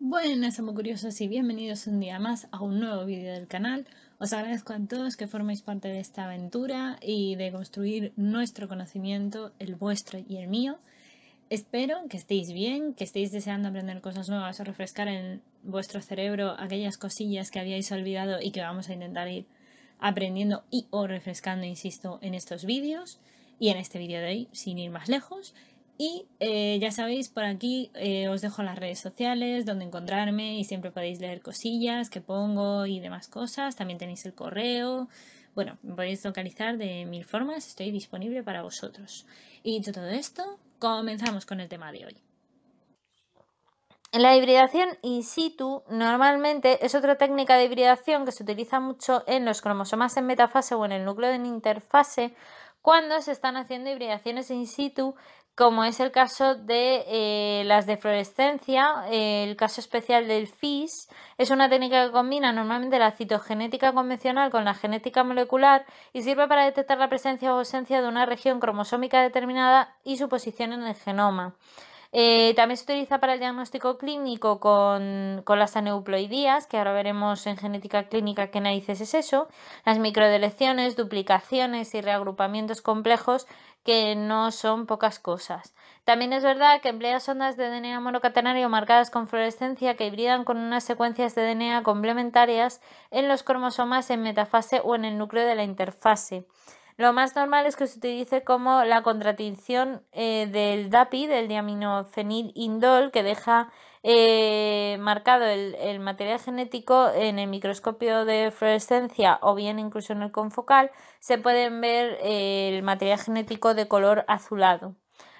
Buenas curiosos y bienvenidos un día más a un nuevo vídeo del canal. Os agradezco a todos que forméis parte de esta aventura y de construir nuestro conocimiento, el vuestro y el mío. Espero que estéis bien, que estéis deseando aprender cosas nuevas o refrescar en vuestro cerebro aquellas cosillas que habíais olvidado y que vamos a intentar ir aprendiendo y o refrescando, insisto, en estos vídeos y en este vídeo de hoy, sin ir más lejos. Y eh, ya sabéis, por aquí eh, os dejo las redes sociales, donde encontrarme y siempre podéis leer cosillas que pongo y demás cosas. También tenéis el correo. Bueno, podéis localizar de mil formas, estoy disponible para vosotros. Y dicho todo esto, comenzamos con el tema de hoy. La hibridación in situ normalmente es otra técnica de hibridación que se utiliza mucho en los cromosomas en metafase o en el núcleo en interfase cuando se están haciendo hibridaciones in situ, como es el caso de eh, las de fluorescencia, el caso especial del FIS, es una técnica que combina normalmente la citogenética convencional con la genética molecular y sirve para detectar la presencia o ausencia de una región cromosómica determinada y su posición en el genoma. Eh, también se utiliza para el diagnóstico clínico con, las aneuploidías, que ahora veremos en genética clínica qué narices es eso, las microdelecciones, duplicaciones y reagrupamientos complejos que no son pocas cosas. También es verdad que emplea sondas de DNA monocatenario marcadas con fluorescencia que hibridan con unas secuencias de DNA complementarias en los cromosomas en metafase o en el núcleo de la interfase. Lo más normal es que se utilice como la contratinción eh, del DAPI, del diaminofenil indol, que deja eh, marcado el, material genético en el microscopio de fluorescencia o bien incluso en el confocal, se pueden ver eh, el material genético de color azulado.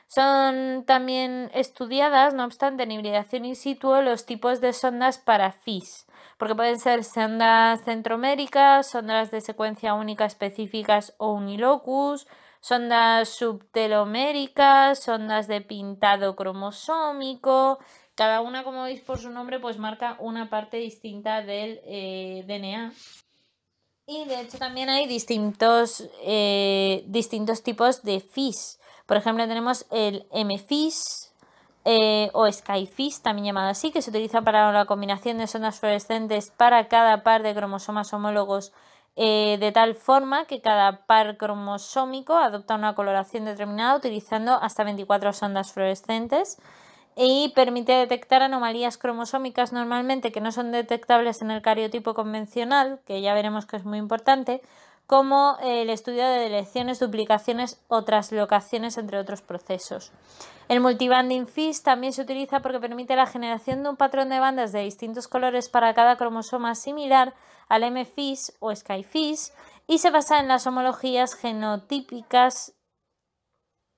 Son también estudiadas, no obstante, en hibridación in situ los tipos de sondas para FIS, porque pueden ser sondas centroméricas, sondas de secuencia única específicas o unilocus, sondas subteloméricas, sondas de pintado cromosómico. Cada una, como veis por su nombre, pues marca una parte distinta del eh, DNA. Y de hecho también hay distintos, eh, distintos tipos de FIS. Por ejemplo, tenemos el MFIS eh, o SkyFIS, también llamado así, que se utiliza para la combinación de sondas fluorescentes para cada par de cromosomas homólogos eh, de tal forma que cada par cromosómico adopta una coloración determinada utilizando hasta 24 sondas fluorescentes y permite detectar anomalías cromosómicas normalmente que no son detectables en el cariotipo convencional, que ya veremos que es muy importante, como el estudio de elecciones, duplicaciones o traslocaciones, entre otros procesos. El multibanding FIS también se utiliza porque permite la generación de un patrón de bandas de distintos colores para cada cromosoma similar al MFIS o SkyFIS y se basa en las homologías genotípicas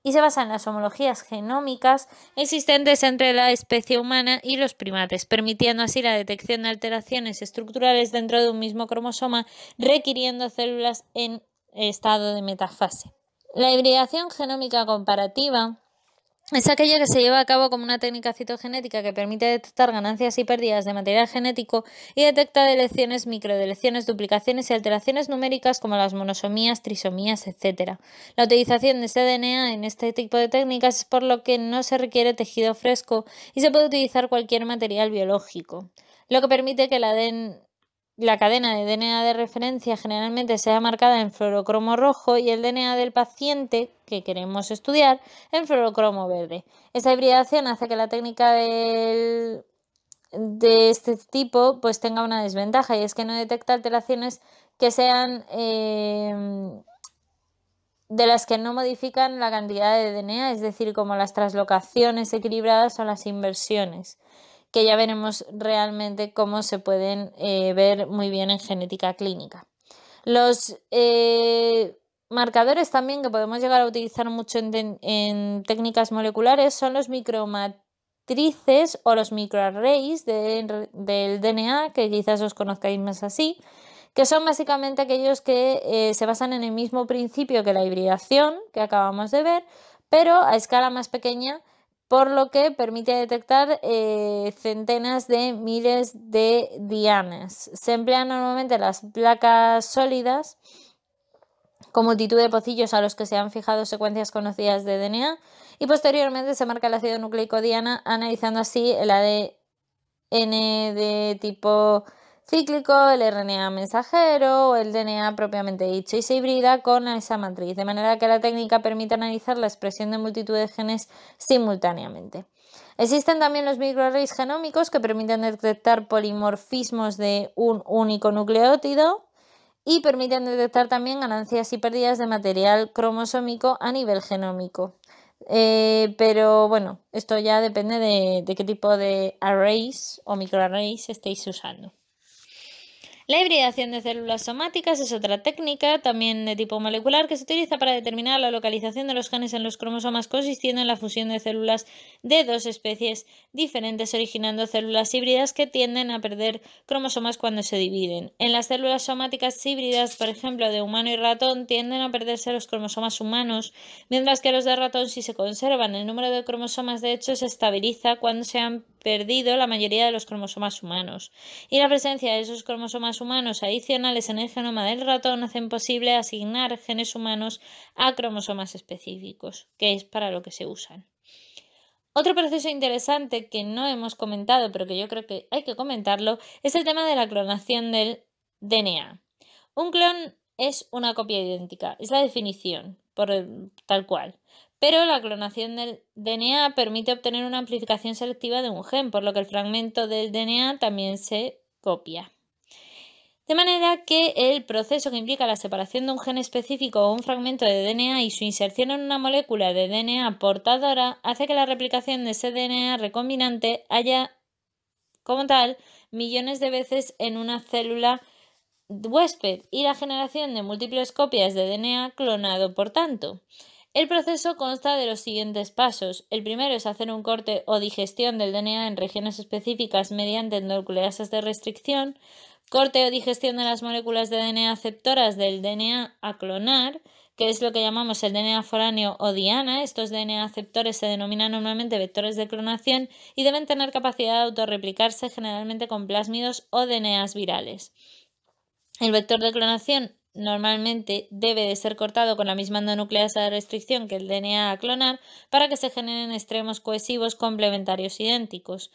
y se basa en las homologías genómicas existentes entre la especie humana y los primates, permitiendo así la detección de alteraciones estructurales dentro de un mismo cromosoma, requiriendo células en estado de metafase. La hibridación genómica comparativa es aquella que se lleva a cabo como una técnica citogenética que permite detectar ganancias y pérdidas de material genético y detecta delecciones, microdelecciones, duplicaciones y alteraciones numéricas como las monosomías, trisomías, etc. La utilización de este DNA en este tipo de técnicas es por lo que no se requiere tejido fresco y se puede utilizar cualquier material biológico, lo que permite que la ADN la cadena de DNA de referencia generalmente sea marcada en fluorocromo rojo y el DNA del paciente que queremos estudiar en fluorocromo verde. Esa hibridación hace que la técnica de este tipo pues tenga una desventaja y es que no detecta alteraciones que sean em, de las que no modifican la cantidad de DNA, es decir, como las traslocaciones equilibradas o las inversiones que ya veremos realmente cómo se pueden eh, ver muy bien en genética clínica. Los eh, marcadores también que podemos llegar a utilizar mucho en, técnicas moleculares son los micromatrices o los microarrays del DNA, que quizás os conozcáis más así, que son básicamente aquellos que eh, se basan en el mismo principio que la hibridación que acabamos de ver, pero a escala más pequeña por lo que permite detectar eh, centenas de miles de dianas. Se emplean normalmente las placas sólidas con multitud de pocillos a los que se han fijado secuencias conocidas de DNA y posteriormente se marca el ácido nucleico diana analizando así el ADN de tipo cíclico, el RNA mensajero o el DNA propiamente dicho y se hibrida con esa matriz, de manera que la técnica permite analizar la expresión de multitud de genes simultáneamente. Existen también los microarrays genómicos que permiten detectar polimorfismos de un único nucleótido y permiten detectar también ganancias y pérdidas de material cromosómico a nivel genómico. Eh, pero bueno, esto ya depende de, de qué tipo de arrays o microarrays estéis usando. La hibridación de células somáticas es otra técnica, también de tipo molecular, que se utiliza para determinar la localización de los genes en los cromosomas, consistiendo en la fusión de células de dos especies diferentes, originando células híbridas que tienden a perder cromosomas cuando se dividen. En las células somáticas híbridas, por ejemplo, de humano y ratón, tienden a perderse los cromosomas humanos, mientras que los de ratón, si se conservan, el número de cromosomas de hecho se estabiliza cuando se han perdido la mayoría de los cromosomas humanos, y la presencia de esos cromosomas humanos adicionales en el genoma del ratón hacen posible asignar genes humanos a cromosomas específicos, que es para lo que se usan. Otro proceso interesante que no hemos comentado, pero que yo creo que hay que comentarlo, es el tema de la clonación del DNA. Un clon es una copia idéntica, es la definición, por tal cual pero la clonación del DNA permite obtener una amplificación selectiva de un gen, por lo que el fragmento del DNA también se copia. De manera que el proceso que implica la separación de un gen específico o un fragmento de DNA y su inserción en una molécula de DNA portadora hace que la replicación de ese DNA recombinante haya, como tal, millones de veces en una célula huésped y la generación de múltiples copias de DNA clonado, por tanto. El proceso consta de los siguientes pasos. El primero es hacer un corte o digestión del DNA en regiones específicas mediante endonucleasas de restricción, corte o digestión de las moléculas de DNA aceptoras del DNA a clonar, que es lo que llamamos el DNA foráneo o diana. Estos DNA aceptores se denominan normalmente vectores de clonación y deben tener capacidad de autorreplicarse generalmente con plásmidos o DNAs virales. El vector de clonación normalmente debe de ser cortado con la misma endonucleasa de restricción que el DNA a clonar para que se generen extremos cohesivos complementarios idénticos.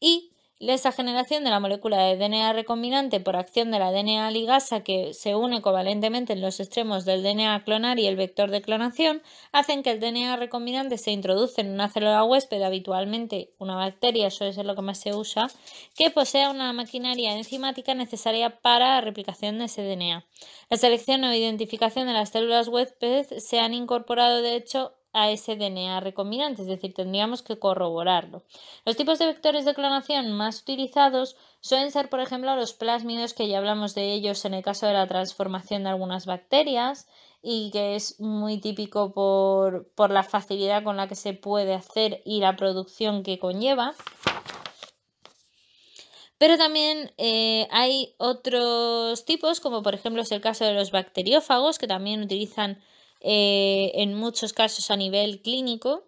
Y la generación de la molécula de DNA recombinante por acción de la DNA ligasa que se une covalentemente en los extremos del DNA clonar y el vector de clonación hacen que el DNA recombinante se introduzca en una célula huésped, habitualmente una bacteria, suele ser lo que más se usa, que posea una maquinaria enzimática necesaria para la replicación de ese DNA. La selección o identificación de las células huésped se han incorporado, de hecho, a ese DNA recombinante, es decir, tendríamos que corroborarlo. Los tipos de vectores de clonación más utilizados suelen ser, por ejemplo, los plásmidos, que ya hablamos de ellos en el caso de la transformación de algunas bacterias y que es muy típico por, la facilidad con la que se puede hacer y la producción que conlleva. Pero también eh, hay otros tipos, como por ejemplo es el caso de los bacteriófagos, que también utilizan eh, en muchos casos a nivel clínico,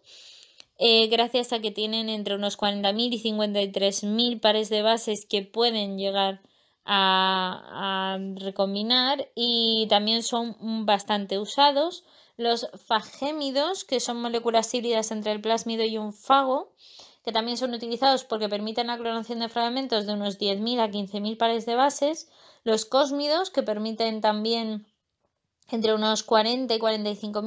eh, gracias a que tienen entre unos 40.000 y 53.000 pares de bases que pueden llegar a, recombinar y también son bastante usados. Los fagémidos, que son moléculas híbridas entre el plásmido y un fago, que también son utilizados porque permiten la clonación de fragmentos de unos 10.000 a 15.000 pares de bases, los cósmidos, que permiten también entre unos 40 y 45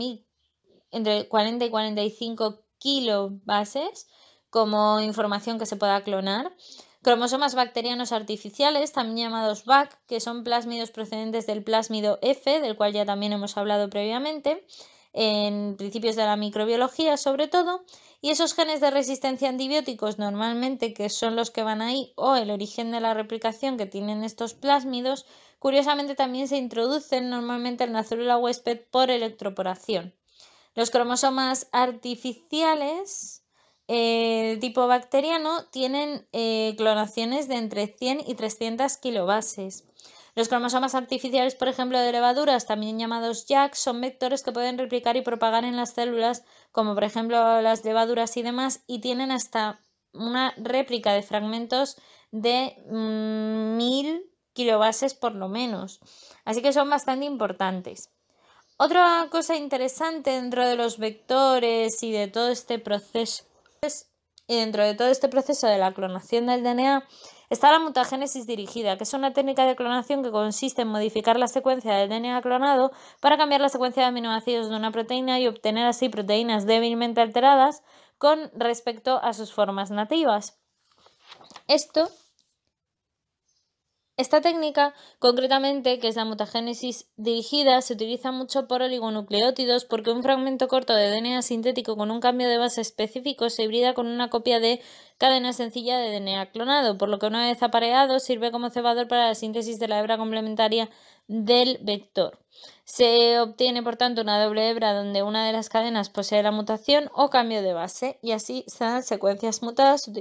entre 40 y 45 kilobases como información que se pueda clonar. Cromosomas bacterianos artificiales, también llamados BAC, que son plásmidos procedentes del plásmido F, del cual ya también hemos hablado previamente en principios de la microbiología sobre todo, y esos genes de resistencia antibióticos normalmente que son los que van ahí o el origen de la replicación que tienen estos plásmidos, curiosamente también se introducen normalmente en la célula huésped por electroporación. Los cromosomas artificiales eh, tipo bacteriano tienen eh, clonaciones de entre 100 y 300 kilobases. Los cromosomas artificiales, por ejemplo, de levaduras, también llamados JAK, son vectores que pueden replicar y propagar en las células, como por ejemplo las levaduras y demás, y tienen hasta una réplica de fragmentos de mm, mil kilobases por lo menos. Así que son bastante importantes. Otra cosa interesante dentro de los vectores y de todo este proceso y dentro de todo este proceso de la clonación del DNA Está la mutagénesis dirigida, que es una técnica de clonación que consiste en modificar la secuencia del DNA clonado para cambiar la secuencia de aminoácidos de una proteína y obtener así proteínas débilmente alteradas con respecto a sus formas nativas. Esto esta técnica, concretamente, que es la mutagénesis dirigida, se utiliza mucho por oligonucleótidos porque un fragmento corto de DNA sintético con un cambio de base específico se hibrida con una copia de cadena sencilla de DNA clonado, por lo que una vez apareado sirve como cebador para la síntesis de la hebra complementaria del vector. Se obtiene, por tanto, una doble hebra donde una de las cadenas posee la mutación o cambio de base y así se dan secuencias mutadas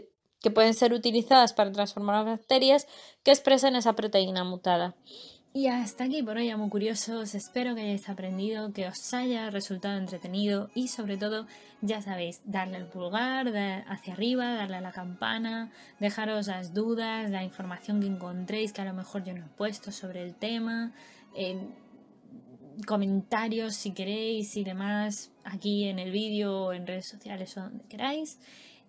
que pueden ser utilizadas para transformar las bacterias que expresan esa proteína mutada. Y hasta aquí por hoy, amo curiosos. Espero que hayáis aprendido, que os haya resultado entretenido y sobre todo, ya sabéis, darle el pulgar hacia arriba, darle a la campana, dejaros las dudas, la información que encontréis que a lo mejor yo no he puesto sobre el tema, comentarios si queréis y demás aquí en el vídeo o en redes sociales o donde queráis.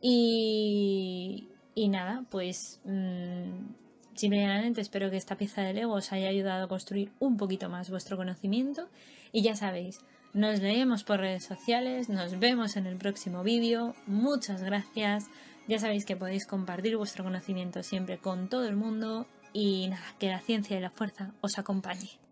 Y, nada, pues mm, simplemente espero que esta pieza de Lego os haya ayudado a construir un poquito más vuestro conocimiento. Y ya sabéis, nos leemos por redes sociales, nos vemos en el próximo vídeo. Muchas gracias. Ya sabéis que podéis compartir vuestro conocimiento siempre con todo el mundo. Y nada, que la ciencia y la fuerza os acompañe.